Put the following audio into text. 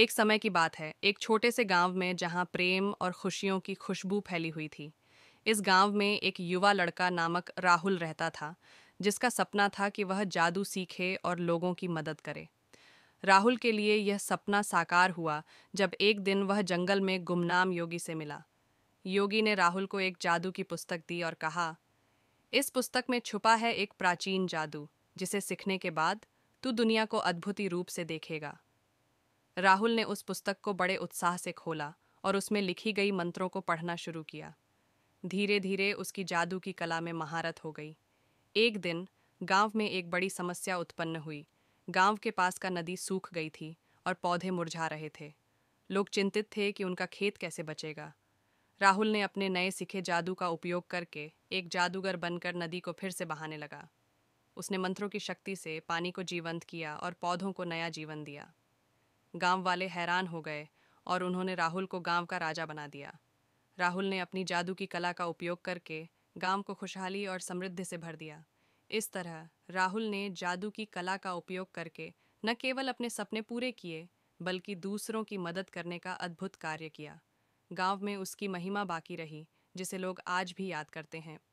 एक समय की बात है एक छोटे से गांव में जहां प्रेम और खुशियों की खुशबू फैली हुई थी इस गांव में एक युवा लड़का नामक राहुल रहता था जिसका सपना था कि वह जादू सीखे और लोगों की मदद करे राहुल के लिए यह सपना साकार हुआ जब एक दिन वह जंगल में गुमनाम योगी से मिला योगी ने राहुल को एक जादू की पुस्तक दी और कहा इस पुस्तक में छुपा है एक प्राचीन जादू जिसे सीखने के बाद तू दुनिया को अद्भुत रूप से देखेगा राहुल ने उस पुस्तक को बड़े उत्साह से खोला और उसमें लिखी गई मंत्रों को पढ़ना शुरू किया धीरे धीरे उसकी जादू की कला में महारत हो गई एक दिन गांव में एक बड़ी समस्या उत्पन्न हुई गांव के पास का नदी सूख गई थी और पौधे मुरझा रहे थे लोग चिंतित थे कि उनका खेत कैसे बचेगा राहुल ने अपने नए सीखे जादू का उपयोग करके एक जादूगर बनकर नदी को फिर से बहाने लगा उसने मंत्रों की शक्ति से पानी को जीवंत किया और पौधों को नया जीवन दिया गांव वाले हैरान हो गए और उन्होंने राहुल को गांव का राजा बना दिया राहुल ने अपनी जादू की कला का उपयोग करके गांव को खुशहाली और समृद्धि से भर दिया इस तरह राहुल ने जादू की कला का उपयोग करके न केवल अपने सपने पूरे किए बल्कि दूसरों की मदद करने का अद्भुत कार्य किया गांव में उसकी महिमा बाकी रही जिसे लोग आज भी याद करते हैं